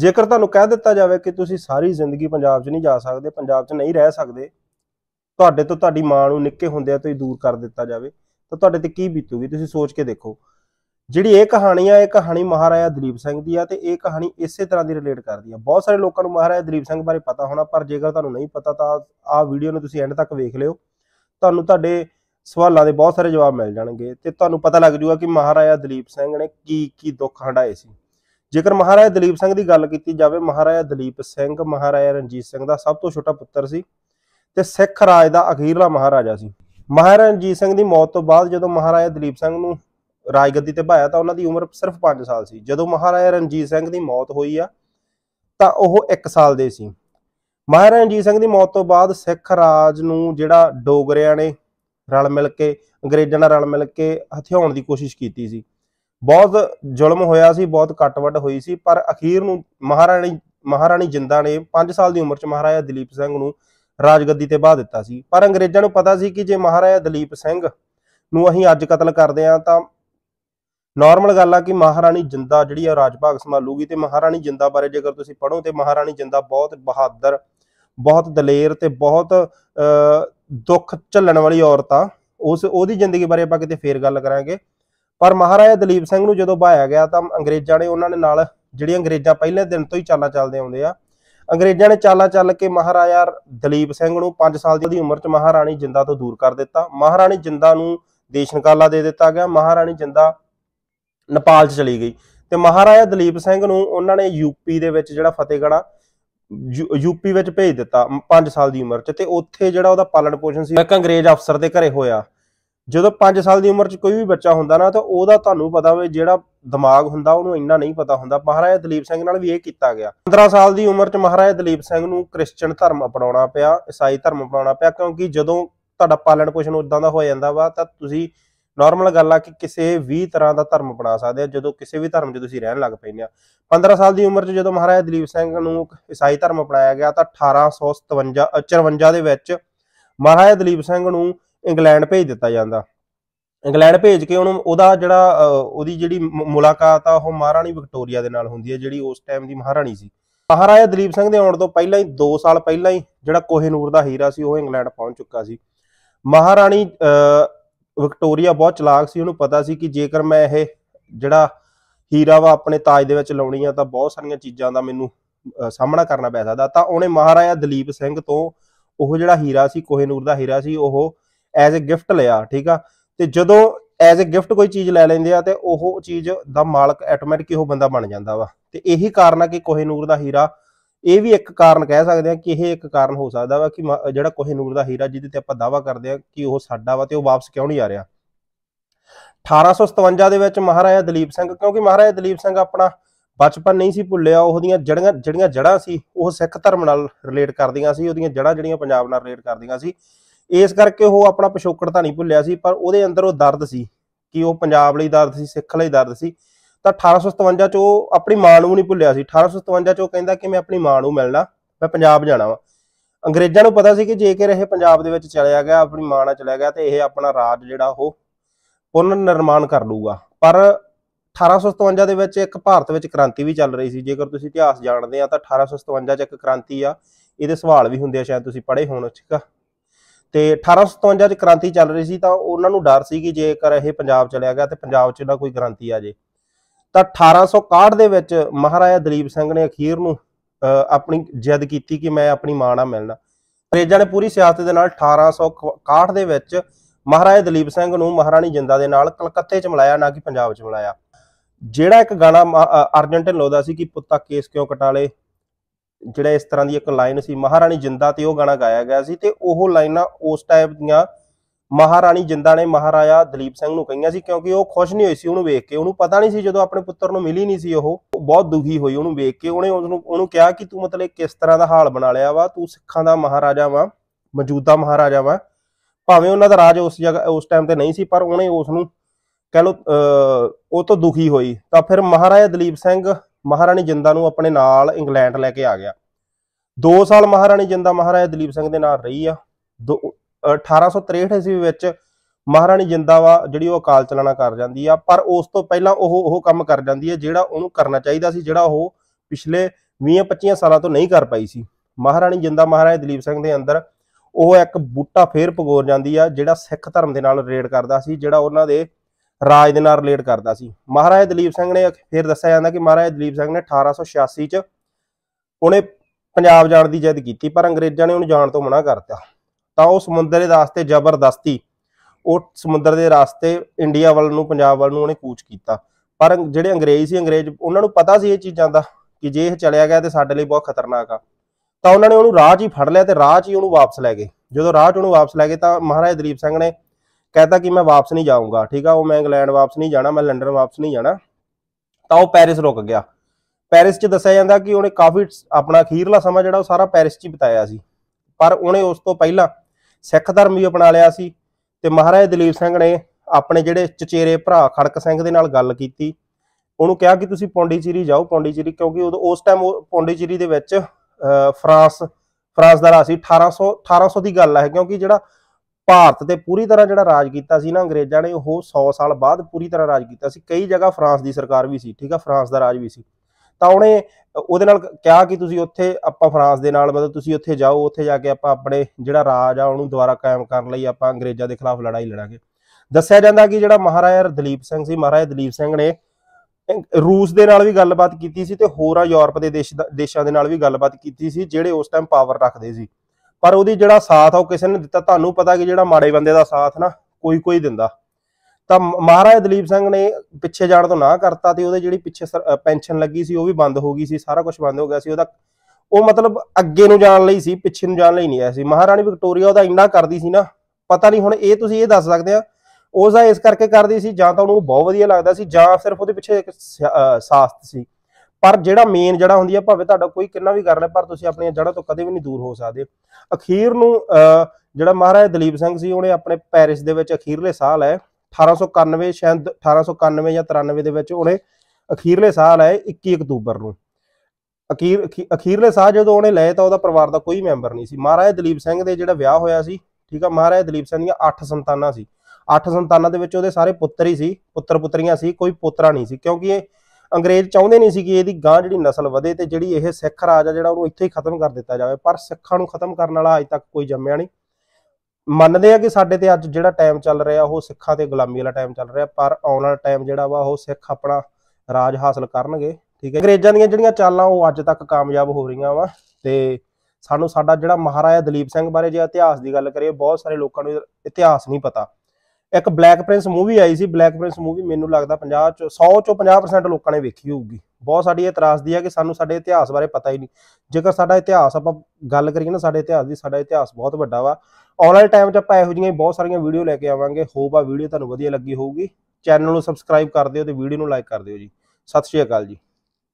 ਜੇਕਰ ਤੁਹਾਨੂੰ ਕਹਿ ਦਿੱਤਾ ਜਾਵੇ ਕਿ ਤੁਸੀਂ ਸਾਰੀ ਜ਼ਿੰਦਗੀ ਪੰਜਾਬ 'ਚ ਨਹੀਂ ਜਾ ਸਕਦੇ ਪੰਜਾਬ 'ਚ ਨਹੀਂ ਰਹਿ ਸਕਦੇ ਤੁਹਾਡੇ ਤੋਂ ਤੁਹਾਡੀ ਮਾਂ ਨੂੰ ਨਿੱਕੇ ਹੁੰਦਿਆਂ ਤੋਂ ਹੀ ਦੂਰ ਕਰ ਦਿੱਤਾ ਜਾਵੇ ਤਾਂ ਤੁਹਾਡੇ ਤੇ ਕੀ ਬੀਤੂਗੀ ਤੁਸੀਂ ਸੋਚ ਕੇ ਦੇਖੋ ਜਿਹੜੀ ਇਹ ਕਹਾਣੀ ਆ ਇਹ ਕਹਾਣੀ ਮਹਾਰਾਜਾ ਦਲੀਪ ਸਿੰਘ ਦੀ ਆ ਤੇ ਇਹ ਕਹਾਣੀ ਇਸੇ ਤਰ੍ਹਾਂ ਦੀ ਰਿਲੇਟ ਕਰਦੀ ਆ ਬਹੁਤ ਸਾਰੇ ਲੋਕਾਂ ਨੂੰ ਮਹਾਰਾਜਾ ਦਲੀਪ ਸਿੰਘ ਬਾਰੇ ਪਤਾ ਹੋਣਾ ਪਰ ਜੇਕਰ ਤੁਹਾਨੂੰ ਨਹੀਂ ਪਤਾ ਤਾਂ ਆਹ ਵੀਡੀਓ ਨੂੰ ਤੁਸੀਂ ਐਂਡ ਤੱਕ ਵੇਖ ਲਿਓ ਤੁਹਾਨੂੰ ਤੁਹਾਡੇ ਸਵਾਲਾਂ ਦੇ ਬਹੁਤ ਸਾਰੇ ਜਵਾਬ ਮਿਲ ਜਾਣਗੇ ਤੇ ਤੁਹਾਨੂੰ ਪਤਾ ਲੱਗ ਜੂਗਾ ਕਿ ਮਹਾਰਾਜਾ ਦਲੀਪ ਸਿੰਘ ਨੇ ਕੀ ਕੀ ਦੁੱਖ ਹੰਡਾਏ ਸੀ ਜੇਕਰ ਮਹਾਰਾਜਾ ਦਲੀਪ ਸਿੰਘ ਦੀ ਗੱਲ ਕੀਤੀ ਜਾਵੇ ਮਹਾਰਾਜਾ ਦਲੀਪ ਸਿੰਘ ਮਹਾਰਾਜਾ ਰਣਜੀਤ ਸਿੰਘ ਦਾ ਸਭ ਤੋਂ ਛੋਟਾ ਪੁੱਤਰ ਸੀ ਤੇ ਸਿੱਖ ਰਾਜ ਦਾ ਅਖੀਰਲਾ ਮਹਾਰਾਜਾ ਸੀ ਮਹਾਰਾਜਾ ਰਣਜੀਤ ਸਿੰਘ ਦੀ ਮੌਤ ਤੋਂ ਬਾਅਦ ਜਦੋਂ ਮਹਾਰਾਜਾ ਦਲੀਪ ਸਿੰਘ ਨੂੰ ਰਾਜਗੱਦੀ ਤੇ ਭਾਇਆ ਤਾਂ ਉਹਨਾਂ ਦੀ ਉਮਰ ਸਿਰਫ 5 ਸਾਲ ਸੀ ਜਦੋਂ ਮਹਾਰਾਜਾ ਰਣਜੀਤ ਸਿੰਘ ਦੀ ਮੌਤ ਹੋਈ ਆ ਤਾਂ ਉਹ 1 ਸਾਲ ਦੇ ਸੀ ਮਹਾਰਾਜਾ ਰਣਜੀਤ ਸਿੰਘ ਦੀ ਮੌਤ ਤੋਂ ਬਾਅਦ ਸਿੱਖ ਰਾਜ ਨੂੰ ਜਿਹੜਾ ਡੋਗਰਿਆਂ ਨੇ ਰਲ ਮਿਲ ਕੇ ਅੰਗਰੇਜ਼ਾਂ ਨਾਲ ਰਲ ਮਿਲ ਕੇ ਹਥਿਆਉਣ ਦੀ ਕੋਸ਼ਿਸ਼ ਕੀਤੀ ਸੀ ਬਹੁਤ ਜ਼ੁਲਮ ਹੋਇਆ ਸੀ ਬਹੁਤ ਕਟਵਟ ਹੋਈ ਸੀ ਪਰ ਅਖੀਰ ਨੂੰ ਮਹਾਰਾਣੀ ਮਹਾਰਾਣੀ ਜਿੰਦਾ ਨੇ 5 ਸਾਲ ਦੀ ਉਮਰ 'ਚ ਮਹਾਰਾਜਾ ਦਲੀਪ ਸਿੰਘ ਨੂੰ ਰਾਜਗੱਦੀ ਤੇ ਬਾਹ ਦਿੱਤਾ ਸੀ ਪਰ ਅੰਗਰੇਜ਼ਾਂ ਨੂੰ ਪਤਾ ਸੀ ਕਿ ਜੇ ਮਹਾਰਾਜਾ ਦਲੀਪ ਸਿੰਘ ਨੂੰ ਅਸੀਂ ਅੱਜ ਕਤਲ ਕਰਦੇ ਆ ਤਾਂ ਨਾਰਮਲ ਗੱਲ ਆ ਕਿ ਮਹਾਰਾਣੀ ਜਿੰਦਾ ਜਿਹੜੀ ਆ ਰਾਜ ਭਾਗ ਸੰਭਾਲੂਗੀ ਤੇ ਮਹਾਰਾਣੀ ਜਿੰਦਾ ਬਾਰੇ ਜੇਕਰ ਤੁਸੀਂ ਪੜੋ ਤੇ ਮਹਾਰਾਣੀ ਜਿੰਦਾ ਬਹੁਤ ਬਹਾਦਰ ਬਹੁਤ ਦਲੇਰ ਤੇ ਬਹੁਤ ਦੁੱਖ ਝੱਲਣ ਵਾਲੀ ਔਰਤ ਆ ਉਸ ਉਹਦੀ ਜ਼ਿੰਦਗੀ ਬਾਰੇ ਆਪਾਂ ਕਿਤੇ ਫੇਰ ਗੱਲ ਕਰਾਂਗੇ ਪਰ ਮਹਾਰਾਜਾ ਦਲੀਪ ਸਿੰਘ ਨੂੰ ਜਦੋਂ ਭਾਇਆ ਗਿਆ ਤਾਂ ਅੰਗਰੇਜ਼ਾਂ ਨੇ ਉਹਨਾਂ ਨੇ ਨਾਲ ਜਿਹੜੀ ਅੰਗਰੇਜ਼ਾਂ ਪਹਿਲੇ ਦਿਨ ਤੋਂ ਹੀ ਚਾਲਾਂ ਚੱਲਦੇ ਆਉਂਦੇ ਆ ਅੰਗਰੇਜ਼ਾਂ ਨੇ ਚਾਲਾਂ ਚੱਲ ਕੇ ਮਹਾਰਾਜਾ ਦਲੀਪ ਸਿੰਘ ਨੂੰ 5 ਸਾਲ ਦੀ ਉਮਰ 'ਚ ਮਹਾਰਾਣੀ ਜਿੰਦਾ ਤੋਂ ਦੂਰ ਕਰ ਦਿੱਤਾ ਮਹਾਰਾਣੀ ਜਿੰਦਾ ਨੂੰ ਦੇਸ਼ ਨਿਕਾਲਾ ਦੇ ਦਿੱਤਾ ਗਿਆ ਮਹਾਰਾਣੀ ਜਿੰਦਾ ਨੇਪਾਲ 'ਚ ਚਲੀ ਗਈ ਤੇ ਮਹਾਰਾਜਾ ਦਲੀਪ ਸਿੰਘ ਨੂੰ ਉਹਨਾਂ ਨੇ ਯੂਪੀ ਦੇ ਵਿੱਚ ਜਿਹੜਾ ਫਤਿਹਗੜਾ ਯੂਪੀ ਵਿੱਚ ਭੇਜ ਦਿੱਤਾ 5 ਸਾਲ ਦੀ ਉਮਰ 'ਚ ਤੇ ਉੱਥੇ ਜਿਹੜਾ ਉਹਦਾ ਪਾਲਣ ਪੋਸ਼ਣ ਸੀ ਇੱਕ ਅੰਗਰੇਜ਼ ਅਫਸਰ ਦੇ ਘਰੇ ਹੋਇਆ ਜਦੋਂ 5 ਸਾਲ ਦੀ ਉਮਰ 'ਚ ਕੋਈ ਵੀ ਬੱਚਾ ਹੁੰਦਾ ਨਾ ਤਾਂ ਉਹਦਾ ਤੁਹਾਨੂੰ ਪਤਾ ਵੇ ਜਿਹੜਾ ਦਿਮਾਗ ਹੁੰਦਾ ਉਹਨੂੰ ਇੰਨਾ ਨਹੀਂ ਪਤਾ ਹੁੰਦਾ ਮਹਾਰਾਜਾ ਦਲੀਪ ਸਿੰਘ ਨਾਲ ਵੀ ਇਹ ਕੀਤਾ ਗਿਆ 15 ਸਾਲ ਦੀ ਉਮਰ 'ਚ ਮਹਾਰਾਜਾ ਦਲੀਪ ਸਿੰਘ ਨੂੰ ਕ੍ਰਿਸਚੀਅਨ ਧਰਮ ਅਪਣਾਉਣਾ ਪਿਆ ਈਸਾਈ ਧਰਮ ਅਪਣਾਉਣਾ ਪਿਆ ਕਿਉਂਕਿ ਜਦੋਂ ਤੁਹਾਡਾ ਪਾਲਣ ਪੋਸ਼ਣ ਉਦਾਂ ਦਾ ਹੋ ਜਾਂਦਾ ਵਾ ਤਾਂ ਤੁਸੀਂ ਨਾਰਮਲ ਗੱਲ ਆ ਕਿ ਕਿਸੇ ਵੀ ਤਰ੍ਹਾਂ ਦਾ ਧਰਮ ਅਪਣਾ ਸਕਦੇ ਆ ਜਦੋਂ ਕਿਸੇ ਵੀ ਧਰਮ 'ਚ ਤੁਸੀਂ ਰਹਿਣ ਲੱਗ ਪੈਂਦੇ ਆ 15 ਸਾਲ ਦੀ ਉਮਰ 'ਚ ਜਦੋਂ ਮਹਾਰਾਜਾ ਦਲੀਪ ਸਿੰਘ ਨੂੰ ਈਸਾਈ ਧਰਮ ਅਪਣਾਇਆ ਗਿਆ ਤਾਂ 1857 54 ਦੇ ਵਿੱਚ ਮਹਾਰਾਜਾ ਦਲੀਪ ਸਿੰਘ ਨੂੰ ਇੰਗਲੈਂਡ ਭੇਜ ਦਿੱਤਾ ਜਾਂਦਾ ਇੰਗਲੈਂਡ ਭੇਜ ਕੇ ਉਹਨੂੰ ਉਹਦਾ ਜਿਹੜਾ ਉਹਦੀ ਜਿਹੜੀ ਮੁਲਾਕਾਤ ਆ ਉਹ ਮਹਾਰਾਣੀ ਵਿਕਟੋਰੀਆ ਦੇ ਨਾਲ ਹੁੰਦੀ ਹੈ ਜਿਹੜੀ ਉਸ ਟਾਈਮ ਦੀ ਮਹਾਰਾਣੀ ਸੀ ਮਹਾਰਾਜਾ ਦਲੀਪ ਸਿੰਘ ਦੇ ਆਉਣ ਤੋਂ ਪਹਿਲਾਂ ਹੀ 2 ਸਾਲ ਪਹਿਲਾਂ ਹੀ ਜਿਹੜਾ ਕੋਹੇਨੂਰ ਦਾ ਹੀਰਾ ਸੀ ਉਹ ਇੰਗਲੈਂਡ ਪਹੁੰਚ ਚੁੱਕਾ ਸੀ ਮਹਾਰਾਣੀ ਵਿਕਟੋਰੀਆ ਬਹੁਤ ਚਲਾਕ ਸੀ ਉਹਨੂੰ ਪਤਾ ਸੀ ਕਿ ਜੇਕਰ ਮੈਂ ਇਹ ਜਿਹੜਾ ਹੀਰਾ ਵਾ ਆਪਣੇ ਤਾਜ ਦੇ ਵਿੱਚ ਲਾਉਣੀ ਆ ਤਾਂ ਬਹੁਤ ਸਾਰੀਆਂ ਚੀਜ਼ਾਂ ਦਾ ਮੈਨੂੰ ਸਾਹਮਣਾ ਕਰਨਾ ਪੈ ਸਕਦਾ ਤਾਂ ਉਹਨੇ ਮਹਾਰਾਜਾ ਦਲੀਪ ਸਿੰਘ ਤੋਂ ਉਹ ਜਿਹੜਾ ਹੀਰਾ ਸੀ ਕੋਹੇਨੂਰ ਦਾ ਹੀਰਾ ਸੀ ਉਹ ਐਜ਼ ਅ ਗਿਫਟ ਲਿਆ ਠੀਕ ਆ ਤੇ ਜਦੋਂ ਐਜ਼ ਅ ਗਿਫਟ ਕੋਈ ਚੀਜ਼ ਲੈ ਲੈਂਦੇ ਆ ਤੇ ਉਹ ਚੀਜ਼ ਦਾ ਮਾਲਕ ਆਟੋਮੈਟਿਕ ਉਹ ਬੰਦਾ ਬਣ ਜਾਂਦਾ ਵਾ ਤੇ ਇਹੀ ਕਾਰਨ ਆ ਕਿ ਕੋਹੇਨੂਰ ਦਾ ਹੀਰਾ ਇਹ ਵੀ ਇੱਕ ਕਾਰਨ ਕਹਿ ਸਕਦੇ ਆ ਕਿ ਇਹ ਇੱਕ ਕਾਰਨ ਹੋ ਸਕਦਾ ਵਾ ਕਿ ਜਿਹੜਾ ਕੋਹੇਨੂਰ ਦਾ ਹੀਰਾ ਜਿਹਦੇ ਤੇ ਆਪਾਂ ਦਾਵਾ ਕਰਦੇ ਆ ਕਿ ਉਹ ਸਾਡਾ ਵਾ ਤੇ ਉਹ ਵਾਪਸ ਕਿਉਂ ਨਹੀਂ ਆ ਰਿਹਾ 1857 ਦੇ ਵਿੱਚ ਮਹਾਰਾਜਾ ਦਲੀਪ ਸਿੰਘ ਕਿਉਂਕਿ ਮਹਾਰਾਜਾ ਦਲੀਪ ਸਿੰਘ ਆਪਣਾ ਬਚਪਨ ਨਹੀਂ ਸੀ ਭੁੱਲਿਆ ਉਹਦੀਆਂ ਜੜੀਆਂ ਜਿਹੜੀਆਂ ਜੜਾਂ ਸੀ ਉਹ ਸਿੱਖ ਧਰਮ ਨਾਲ ਰਿਲੇਟ ਕਰਦੀਆਂ ਸੀ ਉਹਦੀਆਂ ਜੜਾਂ ਜਿਹੜੀਆਂ ਪੰਜਾਬ ਨਾਲ ਰਿਲੇਟ ਕਰਦੀਆਂ ਸੀ ਇਸ ਕਰਕੇ ਉਹ ਆਪਣਾ ਪਿਛੋਕੜ ਤਾਂ ਨਹੀਂ ਭੁੱਲਿਆ ਸੀ ਪਰ ਉਹਦੇ ਅੰਦਰ ਉਹ ਦਰਦ ਸੀ ਕਿ ਉਹ ਪੰਜਾਬ ਲਈ ਦਰਦ ਸੀ ਸਿੱਖ ਲਈ ਦਰਦ ਸੀ ਤਾਂ 1857 ਚ ਉਹ ਆਪਣੀ ਮਾਂ ਨੂੰ ਨਹੀਂ ਭੁੱਲਿਆ ਸੀ 1857 ਚ ਉਹ ਕਹਿੰਦਾ ਕਿ ਮੈਂ ਆਪਣੀ ਮਾਂ ਨੂੰ ਮਿਲਣਾ ਮੈਂ ਪੰਜਾਬ ਜਾਣਾ ਵਾ ਅੰਗਰੇਜ਼ਾਂ ਨੂੰ ਪਤਾ ਸੀ ਕਿ ਜੇਕਰ ਇਹ ਪੰਜਾਬ ਦੇ ਵਿੱਚ ਚਲਿਆ ਗਿਆ ਆਪਣੀ ਮਾਂ ਨਾਲ ਚਲਿਆ ਗਿਆ ਤੇ ਇਹ ਆਪਣਾ ਰਾਜ ਜਿਹੜਾ ਉਹ ਪੁਨਰ ਨਿਰਮਾਣ ਕਰ ਲੂਗਾ ਪਰ 1857 ਦੇ ਵਿੱਚ ਇੱਕ ਭਾਰਤ ਵਿੱਚ ਕ੍ਰਾਂਤੀ ਵੀ ਚੱਲ ਰਹੀ ਸੀ ਜੇਕਰ ਤੁਸੀਂ ਇਤਿਹਾਸ ਜਾਣਦੇ ਆ ਤਾਂ 1857 ਚ ਇੱਕ ਕ੍ਰਾਂਤੀ ਆ ਇਹਦੇ ਸਵਾਲ ਵੀ ਹੁੰਦੇ ਆ ਸ਼ਾਇਦ ਤੁਸੀਂ ਪੜ੍ਹੇ ਹੋਣ ਠੀਕ ਆ ਤੇ 1857 ਚ ਕ੍ਰਾਂਤੀ ਚੱਲ ਰਹੀ ਸੀ ਤਾਂ ਉਹਨਾਂ ਨੂੰ ਡਰ ਸੀ ਕਿ ਜੇਕਰ ਇਹ ਪੰਜਾਬ ਚਲਿਆ ਗਿਆ ਤੇ ਪੰਜਾਬ 'ਚ ਨਾ ਕੋਈ ਕ੍ਰਾਂਤੀ ਆ ਜੇ ਤਾਂ 1861 ਦੇ ਵਿੱਚ ਮਹਾਰਾਜਾ ਦਲੀਪ ਸਿੰਘ ਨੇ ਅਖੀਰ ਨੂੰ ਆਪਣੀ ਜਿੱਦ ਕੀਤੀ ਕਿ ਮੈਂ ਆਪਣੀ ਮਾਂ ਨਾਲ ਮਿਲਣਾ ਅੰਗਰੇਜ਼ਾਂ ਨੇ ਪੂਰੀ ਸਿਆਸਤ ਦੇ ਨਾਲ 1861 ਦੇ ਵਿੱਚ ਮਹਾਰਾਜਾ ਦਲੀਪ ਸਿੰਘ ਨੂੰ ਮਹਾਰਾਣੀ ਜਿੰਦਾ ਦੇ ਨਾਲ ਕਲਕੱਤੇ 'ਚ ਮਿਲਾਇਆ ਨਾ ਕਿ ਪੰਜਾਬ 'ਚ ਮਿਲਾਇਆ ਜਿਹੜਾ ਇੱਕ ਗਾਣਾ ਅਰਜਨਟਿਨ ਲੋਦਾ ਸੀ ਕਿ ਪੁੱਤਾ ਕੇਸ ਕਿਉਂ ਕਟਾਲੇ ਜਿਹੜਾ ਇਸ ਤਰ੍ਹਾਂ ਦੀ ਇੱਕ ਲਾਈਨ ਸੀ ਮਹਾਰਾਣੀ ਜਿੰਦਾ ਤੇ ਉਹ ਗਾਣਾ ਗਾਇਆ ਗਿਆ ਸੀ ਤੇ ਉਹ ਲਾਈਨਾਂ ਉਸ ਟਾਈਪ ਦੀਆਂ ਮਹਾਰਾਣੀ ਜਿੰਦਾ ਨੇ ਮਹਾਰਾਜਾ ਦਲੀਪ ਸਿੰਘ ਨੂੰ ਕਹੀਆਂ ਸੀ ਕਿਉਂਕਿ ਉਹ ਖੁਸ਼ ਨਹੀਂ ਹੋਈ ਸੀ ਉਹਨੂੰ ਵੇਖ ਕੇ ਉਹਨੂੰ ਪਤਾ ਨਹੀਂ ਸੀ ਜਦੋਂ ਆਪਣੇ ਪੁੱਤਰ ਨੂੰ ਮਿਲੀ ਨਹੀਂ ਸੀ ਉਹ ਬਹੁਤ ਦੁਖੀ ਹੋਈ ਉਹਨੂੰ ਵੇਖ ਕੇ ਉਹਨੇ ਉਸ ਨੂੰ ਉਹਨੂੰ ਕਿਹਾ ਕਿ ਤੂੰ ਮਤਲਬ ਕਿਸ ਤਰ੍ਹਾਂ ਦਾ ਹਾਲ ਬਣਾ ਲਿਆ ਵਾ ਤੂੰ ਸਿੱਖਾਂ ਦਾ ਮਹਾਰਾਜਾ ਵਾ ਮੌਜੂਦਾ ਮਹਾਰਾਜਾ ਵਾ ਭਾਵੇਂ ਉਹਨਾਂ ਦਾ ਰਾਜ ਉਸ ਜਗ੍ਹਾ ਉਸ ਟਾਈਮ ਤੇ ਨਹੀਂ ਸੀ ਪਰ ਉਹਨੇ ਉਸ ਨੂੰ ਕਹਿ ਲੋ ਉਹ ਤੋਂ ਦੁਖੀ ਹੋਈ ਤਾਂ ਫਿਰ ਮਹਾਰਾਜਾ ਦਲੀਪ ਸਿੰਘ ਮਹਾਰਾਣੀ ਜਿੰਦਾ ਨੂੰ ਆਪਣੇ ਨਾਲ ਇੰਗਲੈਂਡ ਲੈ ਕੇ ਆ ਗਿਆ 2 ਸਾਲ ਮਹਾਰਾਣੀ ਜਿੰਦਾ ਮਹਾਰਾਜਾ ਦਲੀਪ ਸਿੰਘ ਦੇ ਨਾਲ ਰਹੀ ਆ 1863 ਈਸਵੀ ਵਿੱਚ ਮਹਾਰਾਣੀ ਜਿੰਦਾ ਵਾ ਜਿਹੜੀ ਉਹ ਅਕਾਲ ਚਲਾਣਾ ਕਰ ਜਾਂਦੀ ਆ ਪਰ ਉਸ ਤੋਂ ਪਹਿਲਾਂ ਉਹ ਉਹ ਕੰਮ ਕਰ ਜਾਂਦੀ ਆ ਜਿਹੜਾ ਉਹਨੂੰ ਕਰਨਾ ਚਾਹੀਦਾ ਸੀ ਜਿਹੜਾ ਉਹ ਪਿਛਲੇ 20-25 ਸਾਲਾਂ ਤੋਂ ਨਹੀਂ ਕਰ ਪਾਈ ਸੀ ਮਹਾਰਾਣੀ ਜਿੰਦਾ ਮਹਾਰਾਜਾ ਦਲੀਪ ਸਿੰਘ ਦੇ ਅੰਦਰ ਉਹ ਇੱਕ ਬੂਟਾ ਫੇਰ ਪਗੋਰ ਜਾਂਦੀ ਆ ਜਿਹੜਾ ਸਿੱਖ ਧਰਮ ਦੇ ਨਾਲ ਰੇਡ ਕਰਦਾ ਸੀ ਜਿਹੜਾ ਉਹਨਾਂ ਦੇ ਰਾਜ ਦੇ ਨਾਲ ਰਿਲੇਟ ਕਰਦਾ ਸੀ ਮਹਾਰਾਜਾ ਦਲੀਪ ਸਿੰਘ ਨੇ ਫਿਰ ਦੱਸਿਆ ਜਾਂਦਾ ਕਿ ਮਹਾਰਾਜਾ ਦਲੀਪ ਸਿੰਘ ਨੇ 1886 ਚ ਉਹਨੇ ਪੰਜਾਬ ਜਾਣ ਦੀ ਜਿੱਦ ਕੀਤੀ ਪਰ ਅੰਗਰੇਜ਼ਾਂ ਨੇ ਉਹਨੂੰ ਜਾਣ ਤੋਂ ਮਨਾ ਕਰਤਾ ਤਾਂ ਉਹ ਸਮੁੰਦਰ ਦੇ ਰਾਸਤੇ ਜ਼ਬਰਦਸਤੀ ਉਹ ਸਮੁੰਦਰ ਦੇ ਰਾਸਤੇ ਇੰਡੀਆ ਵੱਲ ਨੂੰ ਪੰਜਾਬ ਵੱਲ ਨੂੰ ਉਹਨੇ ਕੂਚ ਕੀਤਾ ਪਰ ਜਿਹੜੇ ਅੰਗਰੇਜ਼ ਸੀ ਅੰਗਰੇਜ਼ ਉਹਨਾਂ ਨੂੰ ਪਤਾ ਸੀ ਇਹ ਚੀਜ਼ਾਂ ਦਾ ਕਿ ਜੇ ਇਹ ਚਲਿਆ ਗਿਆ ਤੇ ਸਾਡੇ ਲਈ ਬਹੁਤ ਖਤਰਨਾਕ ਆ ਤਾਂ ਉਹਨਾਂ ਨੇ ਉਹਨੂੰ ਰਾਹ 'ਚ ਹੀ ਫੜ ਲਿਆ ਤੇ ਰਾਹ 'ਚ ਹੀ ਉਹਨੂੰ ਵਾਪਸ ਲੈ ਗਏ ਜਦੋਂ ਰਾਹ 'ਚ ਉਹਨੂੰ ਵਾਪਸ ਲੈ ਗਏ ਤਾਂ ਮਹਾਰਾਜਾ ਦਲੀਪ ਸਿੰਘ ਨੇ ਕਹਤਾ ਕਿ ਮੈਂ ਵਾਪਸ ਨਹੀਂ ਜਾਊਂਗਾ ਠੀਕ ਆ ਉਹ ਮੈਂ ਇੰਗਲੈਂਡ ਵਾਪਸ ਨਹੀਂ ਜਾਣਾ ਮੈਂ ਲੰਡਨ ਵਾਪਸ ਨਹੀਂ ਜਾਣਾ ਤਾਂ ਉਹ ਪੈਰਿਸ ਰੁਕ ਗਿਆ ਪੈਰਿਸ 'ਚ ਦੱਸਿਆ ਜਾਂਦਾ ਕਿ ਉਹਨੇ ਕਾਫੀ ਆਪਣਾ ਅਖੀਰਲਾ ਸਮਾਂ ਜਿਹੜਾ ਉਹ ਸਾਰਾ ਪੈਰਿਸ 'ਚ ਹੀ ਬਿਤਾਇਆ ਸੀ ਪਰ ਉਹਨੇ ਉਸ ਤੋਂ ਪਹਿਲਾਂ ਸਿੱਖ ਧਰਮ ਵੀ ਅਪਣਾ ਲਿਆ ਸੀ ਤੇ ਮਹਾਰਾਜਾ ਦਲੀਪ ਸਿੰਘ ਨੇ ਆਪਣੇ ਜਿਹੜੇ ਚਚੇਰੇ ਭਰਾ ਖੜਕ ਸਿੰਘ ਦੇ ਨਾਲ ਗੱਲ ਕੀਤੀ ਉਹਨੂੰ ਕਿਹਾ ਕਿ ਤੁਸੀਂ ਪੌਂਡੀਚੇਰੀ ਜਾਓ ਪੌਂਡੀਚੇਰੀ ਕਿਉਂਕਿ ਉਦੋਂ ਉਸ ਟਾਈਮ ਪੌਂਡੀਚੇਰੀ ਦੇ ਵਿੱਚ ਫਰਾਂਸ ਫਰਾਂਸ ਦਾ ਰਾਜ ਸੀ 1800 1800 ਦੀ ਗੱਲ ਹੈ ਕਿਉਂਕਿ ਜਿਹੜਾ ਭਾਰਤ ਤੇ ਪੂਰੀ ਤਰ੍ਹਾਂ ਜਿਹੜਾ ਰਾਜ ਕੀਤਾ ਸੀ ਨਾ ਅੰਗਰੇਜ਼ਾਂ ਨੇ ਉਹ 100 ਸਾਲ ਬਾਅਦ ਪੂਰੀ ਤਰ੍ਹਾਂ ਰਾਜ ਕੀਤਾ ਸੀ ਕਈ ਜਗ੍ਹਾ ਫਰਾਂਸ ਦੀ ਸਰਕਾਰ ਵੀ ਸੀ ਠੀਕ ਆ ਫਰਾਂਸ ਦਾ ਰਾਜ ਵੀ ਸੀ ਤਾਂ ਉਹਨੇ ਉਹਦੇ ਨਾਲ ਕਿਹਾ ਕਿ ਤੁਸੀਂ ਉੱਥੇ ਆਪਾਂ ਫਰਾਂਸ ਦੇ ਨਾਲ ਮਤਲਬ ਤੁਸੀਂ ਉੱਥੇ ਜਾਓ ਉੱਥੇ ਜਾ ਕੇ ਆਪਾਂ ਆਪਣੇ ਜਿਹੜਾ ਰਾਜ ਆ ਉਹਨੂੰ ਦੁਬਾਰਾ ਕਾਇਮ ਕਰਨ ਲਈ ਆਪਾਂ ਅੰਗਰੇਜ਼ਾਂ ਦੇ ਖਿਲਾਫ ਲੜਾਈ ਲੜਾਂਗੇ ਦੱਸਿਆ ਜਾਂਦਾ ਕਿ ਜਿਹੜਾ ਮਹਾਰਾਜਾ ਦਲੀਪ ਸਿੰਘ ਸੀ ਮਹਾਰਾਜਾ ਦਲੀਪ ਸਿੰਘ ਨੇ ਰੂਸ ਦੇ ਨਾਲ ਵੀ ਗੱਲਬਾਤ ਕੀਤੀ ਸੀ ਤੇ ਹੋਰਾਂ ਯੂਰਪ ਦੇ ਦੇਸ਼ਾਂ ਦੇ ਨਾਲ ਵੀ ਗੱਲਬਾਤ ਕੀਤੀ ਸੀ ਜਿਹੜੇ ਉਸ ਟਾਈਮ ਪਾਵਰ ਰੱਖਦੇ ਸੀ ਪਰ ਉਹਦੀ ਜਿਹੜਾ ਸਾਥ ਆ ਉਹ ਕਿਸੇ ਨੇ ਦਿੱਤਾ ਤੁਹਾਨੂੰ ਪਤਾ ਕਿ ਜਿਹੜਾ ਮਾੜੇ ਬੰਦੇ ਦਾ ਸਾਥ ਨਾ ਕੋਈ ਕੋਈ ਦਿੰਦਾ ਤਾਂ ਮਹਾਰਾਜ ਦਲੀਪ ਸਿੰਘ ਨੇ ਪਿੱਛੇ ਜਾਣ ਤੋਂ ਨਾ ਕਰਤਾ ਤੇ ਉਹਦੇ ਜਿਹੜੀ ਪਿੱਛੇ ਪੈਨਸ਼ਨ ਲੱਗੀ ਸੀ ਉਹ ਵੀ ਬੰਦ ਹੋ ਗਈ ਸੀ ਸਾਰਾ ਕੁਝ ਬੰਦ ਹੋ ਗਿਆ ਸੀ ਉਹਦਾ ਉਹ ਮਤਲਬ ਅੱਗੇ ਨੂੰ ਜਾਣ ਲਈ ਸੀ ਪਿੱਛੇ ਨੂੰ ਜਾਣ ਲਈ ਨਹੀਂ ਆਇਆ ਸੀ ਮਹਾਰਾਣੀ ਵਿਕਟੋਰੀਆ ਉਹਦਾ ਇੰਨਾ ਕਰਦੀ ਸੀ ਨਾ ਪਤਾ ਨਹੀਂ ਹੁਣ ਇਹ ਤੁਸੀਂ ਇਹ ਦੱਸ ਸਕਦੇ ਆ ਉਸ ਦਾ ਇਸ ਕਰਕੇ ਕਰਦੀ ਸੀ ਜਾਂ ਤਾਂ ਉਹਨੂੰ ਬਹੁਤ ਵਧੀਆ ਲੱਗਦਾ ਸੀ ਜਾਂ ਸਿਰਫ ਉਹਦੇ ਪਿੱਛੇ ਇੱਕ ਸਾਸਤ ਸੀ ਪਰ ਜਿਹੜਾ ਮੇਨ ਜੜਾ ਹੁੰਦੀ ਆ ਭਾਵੇਂ ਤੁਹਾਡਾ ਕੋਈ ਕਿੰਨਾ ਵੀ ਕਰ ਲੈ ਪਰ ਤੁਸੀਂ ਆਪਣੀਆਂ ਜੜ੍ਹਾਂ ਤੋਂ ਕਦੇ ਵੀ ਨਹੀਂ ਦੂਰ ਹੋ ਸਕਦੇ ਅਖੀਰ ਨੂੰ ਜਿਹੜਾ ਮਹਾਰਾਜ ਦਲੀਪ ਸਿੰਘ ਸੀ ਉਹਨੇ ਆਪਣੇ ਪੈਰਿਸ ਦੇ ਵਿੱਚ ਅਖੀਰਲੇ ਸਾਲ ਹੈ 1891 ਸ਼ਾਇਦ 1891 ਜਾਂ 93 ਦੇ ਵਿੱਚ ਉਹਨੇ ਅਖੀਰਲੇ ਸਾਲ ਹੈ 21 ਅਕਤੂਬਰ ਨੂੰ ਅਖੀਰ ਅਖੀਰਲੇ ਸਾਹ ਜਦੋਂ ਉਹਨੇ ਲਏ ਤਾਂ ਉਹਦਾ ਪਰਿਵਾਰ ਦਾ ਕੋਈ ਮੈਂਬਰ ਨਹੀਂ ਸੀ ਮਹਾਰਾਜ ਦਲੀਪ ਸਿੰਘ ਦੇ ਜਿਹੜਾ ਵਿਆਹ ਹੋਇਆ ਸੀ ਠੀਕ ਆ ਮਹਾਰਾਜ ਦਲੀਪ ਸਿੰਘ ਦੀਆਂ 8 ਸੰਤਾਨਾਂ ਸੀ 8 ਸੰਤਾਨਾਂ ਦੇ ਵਿੱਚ ਉਹਦੇ ਸਾਰੇ ਪੁੱਤਰ ਹੀ ਸੀ ਪੁੱਤਰ ਪੁੱਤਰੀਆਂ ਸੀ ਕੋਈ ਪੋਤਰਾ ਨਹੀਂ ਸੀ ਕਿਉਂਕਿ ਇਹ ਅੰਗਰੇਜ਼ ਚਾਹੁੰਦੇ ਨਹੀਂ ਸੀ ਕਿ ਇਹਦੀ ਗਾਂ ਜਿਹੜੀ ਨਸਲ ਵਧੇ ਤੇ ਜਿਹੜੀ ਇਹ ਸਿੱਖ ਰਾਜ ਆ ਜਿਹੜਾ ਉਹਨੂੰ ਇੱਥੇ ਹੀ ਖਤਮ ਕਰ ਦਿੱਤਾ ਜਾਵੇ ਪਰ ਸਿੱਖਾਂ ਨੂੰ ਖਤਮ ਕਰਨ ਵਾਲਾ ਅਜੇ ਤੱਕ ਕੋਈ ਜੰਮਿਆ ਨਹੀਂ ਮੰਨਦੇ ਆ ਕਿ ਸਾਡੇ ਤੇ ਅੱਜ ਜਿਹੜਾ ਟਾਈਮ ਚੱਲ ਰਿਹਾ ਉਹ ਸਿੱਖਾਂ ਤੇ ਗੁਲਾਮੀ ਵਾਲਾ ਟਾਈਮ ਚੱਲ ਰਿਹਾ ਪਰ ਆਉਣ ਵਾਲਾ ਟਾਈਮ ਜਿਹੜਾ ਵਾ ਉਹ ਸਿੱਖ ਆਪਣਾ ਰਾਜ ਹਾਸਲ ਕਰਨਗੇ ਠੀਕ ਹੈ ਅੰਗਰੇਜ਼ਾਂ ਦੀਆਂ ਜਿਹੜੀਆਂ ਚਾਲਾਂ ਉਹ ਅੱਜ ਤੱਕ ਕਾਮਯਾਬ ਹੋ ਰਹੀਆਂ ਵਾ ਤੇ ਸਾਨੂੰ ਸਾਡਾ ਜਿਹੜਾ ਮਹਾਰਾਜਾ ਦਲੀਪ ਸਿੰਘ ਬਾਰੇ ਜੇ ਇਤਿਹਾਸ ਦੀ ਗੱਲ ਕਰੀਏ ਬਹੁਤ ਸਾਰੇ ਲੋਕਾਂ ਨੂੰ ਇਤਿਹਾਸ ਨਹੀਂ ਪਤਾ ਇੱਕ ਬਲੈਕ ਪ੍ਰਿੰਸ ਮੂਵੀ ਆਈ ਸੀ ਬਲੈਕ ਪ੍ਰਿੰਸ ਮੂਵੀ ਮੈਨੂੰ ਲੱਗਦਾ 50 ਚੋਂ 100 ਚੋਂ 50% ਲੋਕਾਂ ਨੇ ਵੇਖੀ ਹੋਊਗੀ ਬਹੁਤ ਸਾਡੀ ਇਤਰਾਜ਼ ਦੀ ਹੈ ਕਿ ਸਾਨੂੰ ਸਾਡੇ ਇਤਿਹਾਸ ਬਾਰੇ ਪਤਾ ਹੀ ਨਹੀਂ ਜੇਕਰ ਸਾਡਾ ਇਤਿਹਾਸ ਆਪਾਂ ਗੱਲ ਕਰੀਏ ਨਾ ਸਾਡੇ ਇਤਿਹਾਸ ਦੀ ਸਾਡਾ ਇਤਿਹਾਸ ਬਹੁਤ ਵੱਡਾ ਵਾ ਆਉਣ ਟਾਈਮ 'ਚ ਆਪਾਂ ਇਹੋ ਜਿਹੀਆਂ ਬਹੁਤ ਸਾਰੀਆਂ ਵੀਡੀਓ ਲੈ ਕੇ ਆਵਾਂਗੇ ਹੋਪ ਆ ਵੀਡੀਓ ਤੁਹਾਨੂੰ ਵਧੀਆ ਲੱਗੀ ਹੋਊਗੀ ਚੈਨਲ ਨੂੰ ਸਬਸਕ੍ਰਾਈਬ ਕਰ ਦਿਓ ਤੇ ਵੀਡੀਓ ਨੂੰ ਲਾਈਕ ਕਰ ਦਿਓ ਜੀ ਸਤਿ ਸ਼੍ਰੀ ਅਕਾਲ ਜੀ